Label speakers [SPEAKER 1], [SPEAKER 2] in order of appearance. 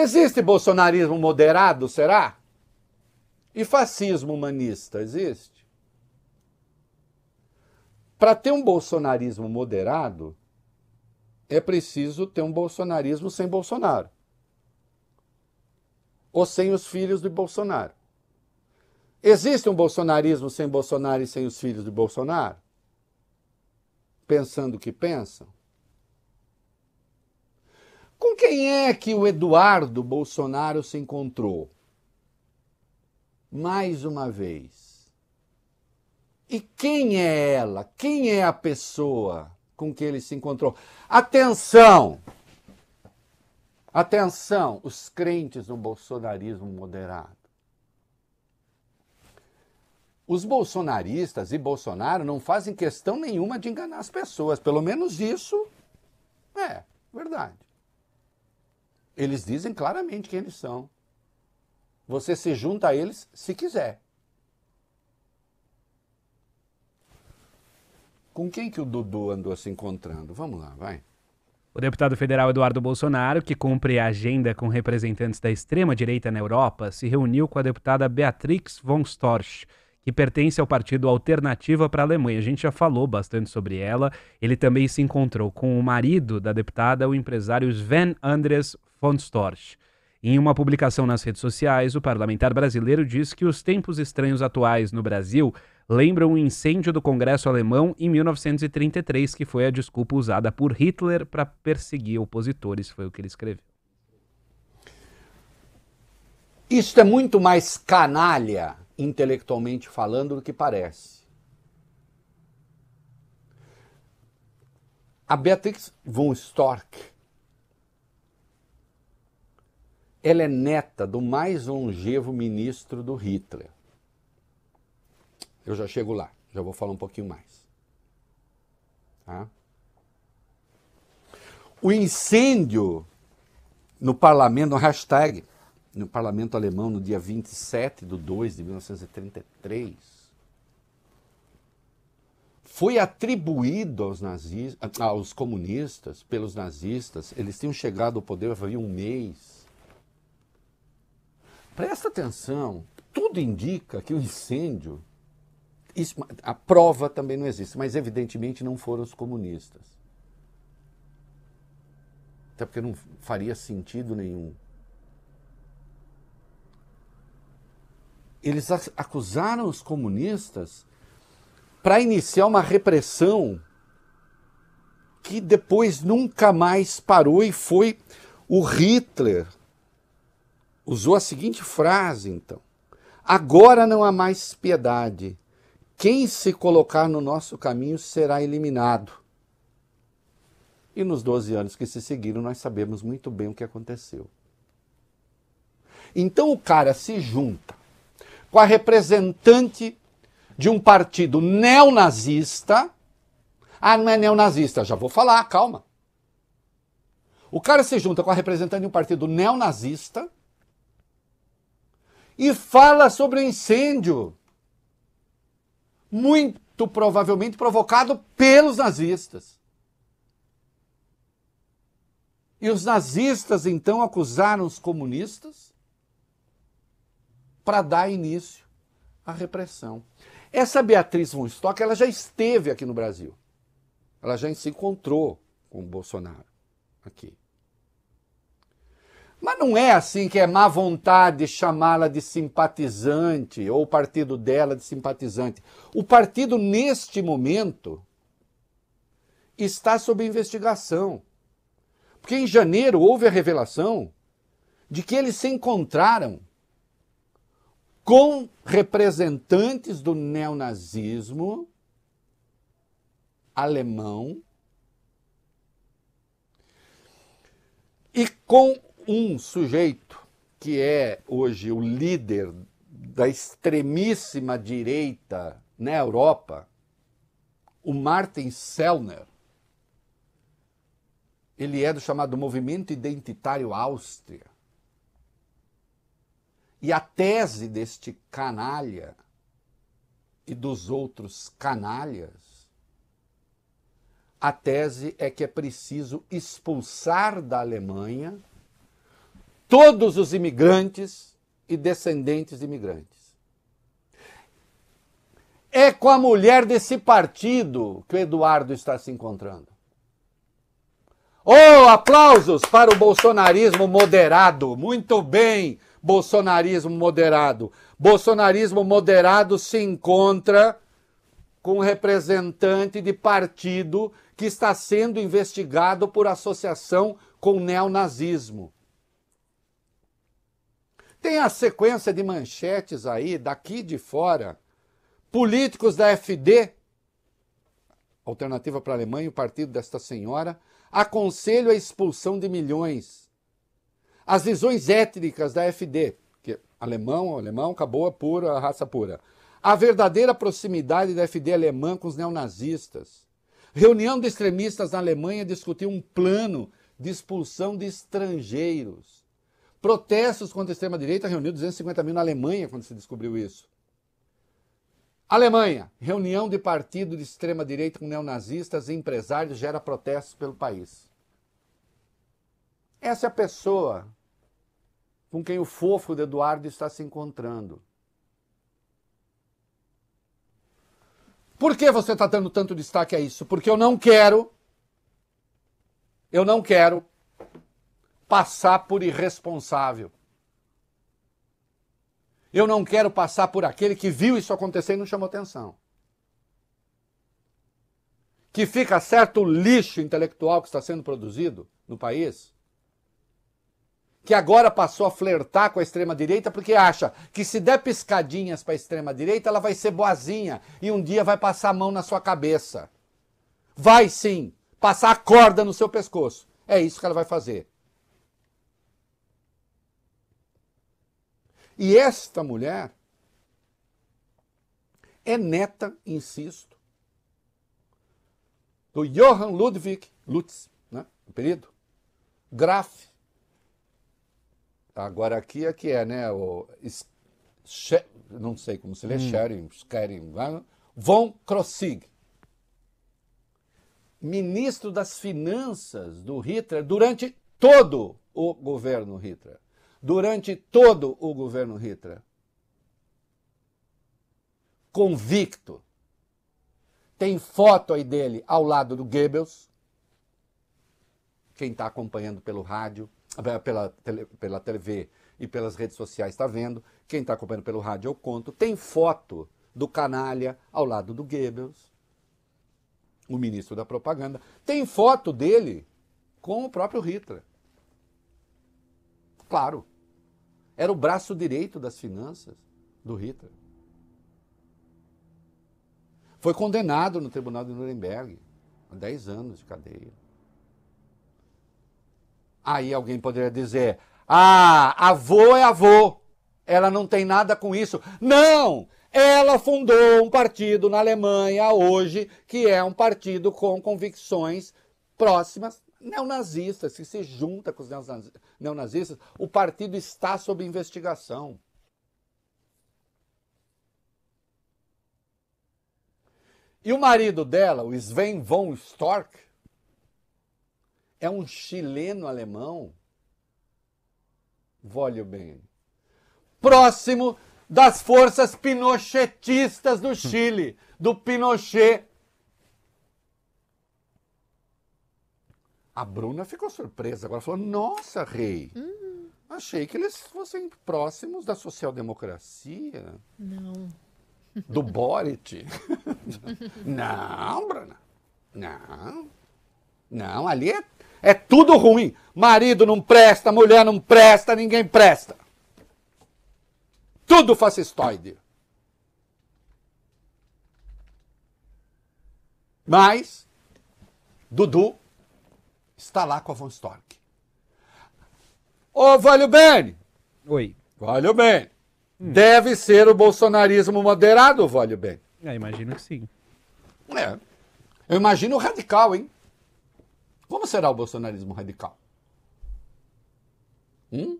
[SPEAKER 1] Existe bolsonarismo moderado, será? E fascismo humanista existe? Para ter um bolsonarismo moderado, é preciso ter um bolsonarismo sem Bolsonaro. Ou sem os filhos de Bolsonaro. Existe um bolsonarismo sem Bolsonaro e sem os filhos de Bolsonaro? Pensando o que pensam? Com quem é que o Eduardo Bolsonaro se encontrou? Mais uma vez. E quem é ela? Quem é a pessoa com que ele se encontrou? Atenção! Atenção, os crentes no bolsonarismo moderado. Os bolsonaristas e Bolsonaro não fazem questão nenhuma de enganar as pessoas, pelo menos isso é verdade. Eles dizem claramente quem eles são. Você se junta a eles se quiser. Com quem que o Dudu andou se encontrando? Vamos lá, vai. O deputado federal Eduardo Bolsonaro, que cumpre a agenda com representantes da extrema-direita na Europa, se reuniu com a deputada Beatrix von Storch, que pertence ao partido Alternativa para a Alemanha. A gente já falou bastante sobre ela. Ele também se encontrou com o marido da deputada, o empresário Sven Andres Fonstorch. Em uma publicação nas redes sociais, o parlamentar brasileiro diz que os tempos estranhos atuais no Brasil lembram o incêndio do Congresso alemão em 1933, que foi a desculpa usada por Hitler para perseguir opositores, foi o que ele escreveu. Isto é muito mais canalha, intelectualmente falando, do que parece. A Beatrix von Storch Ela é neta do mais longevo ministro do Hitler. Eu já chego lá, já vou falar um pouquinho mais. Tá? O incêndio no parlamento, no hashtag, no parlamento alemão, no dia 27 de 2 de 1933, foi atribuído aos, nazis, ah, aos comunistas, pelos nazistas. Eles tinham chegado ao poder havia um mês Presta atenção, tudo indica que o incêndio, isso, a prova também não existe, mas evidentemente não foram os comunistas. Até porque não faria sentido nenhum. Eles acusaram os comunistas para iniciar uma repressão que depois nunca mais parou e foi o Hitler usou a seguinte frase, então: Agora não há mais piedade. Quem se colocar no nosso caminho será eliminado. E nos 12 anos que se seguiram, nós sabemos muito bem o que aconteceu. Então o cara se junta com a representante de um partido neonazista. Ah, não é neonazista, já vou falar, calma. O cara se junta com a representante de um partido neonazista e fala sobre o incêndio, muito provavelmente provocado pelos nazistas. E os nazistas então acusaram os comunistas para dar início à repressão. Essa Beatriz von Stock, ela já esteve aqui no Brasil. Ela já se encontrou com o Bolsonaro aqui. Mas não é assim que é má vontade chamá-la de simpatizante ou o partido dela de simpatizante. O partido, neste momento, está sob investigação. Porque em janeiro houve a revelação de que eles se encontraram com representantes do neonazismo alemão e com um sujeito que é hoje o líder da extremíssima direita na Europa, o Martin Sellner, ele é do chamado movimento identitário Áustria. E a tese deste canalha e dos outros canalhas, a tese é que é preciso expulsar da Alemanha todos os imigrantes e descendentes de imigrantes. É com a mulher desse partido que o Eduardo está se encontrando. Oh, aplausos para o bolsonarismo moderado. Muito bem, bolsonarismo moderado. Bolsonarismo moderado se encontra com um representante de partido que está sendo investigado por associação com neonazismo. Tem a sequência de manchetes aí, daqui de fora. Políticos da FD, Alternativa para a Alemanha, o partido desta senhora, aconselho a expulsão de milhões. As visões étnicas da FD, que é alemão, alemão, acabou é pura, raça pura. A verdadeira proximidade da FD alemã com os neonazistas. Reunião de extremistas na Alemanha discutiu um plano de expulsão de estrangeiros. Protestos contra a extrema-direita reuniu 250 mil na Alemanha quando se descobriu isso. Alemanha, reunião de partido de extrema-direita com neonazistas e empresários gera protestos pelo país. Essa é a pessoa com quem o fofo de Eduardo está se encontrando. Por que você está dando tanto destaque a isso? Porque eu não quero, eu não quero passar por irresponsável. Eu não quero passar por aquele que viu isso acontecer e não chamou atenção. Que fica certo lixo intelectual que está sendo produzido no país, que agora passou a flertar com a extrema-direita porque acha que se der piscadinhas para a extrema-direita, ela vai ser boazinha e um dia vai passar a mão na sua cabeça. Vai sim, passar a corda no seu pescoço. É isso que ela vai fazer. E esta mulher é neta, insisto, do Johann Ludwig Lutz, né? o período, Graf. Agora aqui é que é, né? O, não sei como se lê, hum. Schering, né? von Krossig, ministro das finanças do Hitler durante todo o governo Hitler durante todo o governo Hitler. Convicto. Tem foto aí dele ao lado do Goebbels. Quem está acompanhando pelo rádio, eh, pela, pela TV e pelas redes sociais está vendo. Quem está acompanhando pelo rádio eu conto. Tem foto do canalha ao lado do Goebbels, o ministro da propaganda. Tem foto dele com o próprio Hitler. Claro. Era o braço direito das finanças do Hitler. Foi condenado no tribunal de Nuremberg a 10 anos de cadeia. Aí alguém poderia dizer: ah, avô é avô, ela não tem nada com isso. Não! Ela fundou um partido na Alemanha hoje que é um partido com convicções próximas neonazistas, que se junta com os neonazistas, o partido está sob investigação. E o marido dela, o Sven von Stork, é um chileno-alemão. Olhe bem. Próximo das forças pinochetistas do Chile, do Pinochet A Bruna ficou surpresa. Agora falou: Nossa, rei. Hum. Achei que eles fossem próximos da social-democracia. Não. Do Boric. não, Bruna. Não. Não, ali é, é tudo ruim. Marido não presta, mulher não presta, ninguém presta. Tudo fascistoide. Mas, Dudu está lá com a Von Stork. Ô, oh, Bene! Oi. Valho Bene. Hum. Deve ser o bolsonarismo moderado, Valho Bene. É, imagino que sim. É. Eu imagino o radical, hein? Como será o bolsonarismo radical? Hum?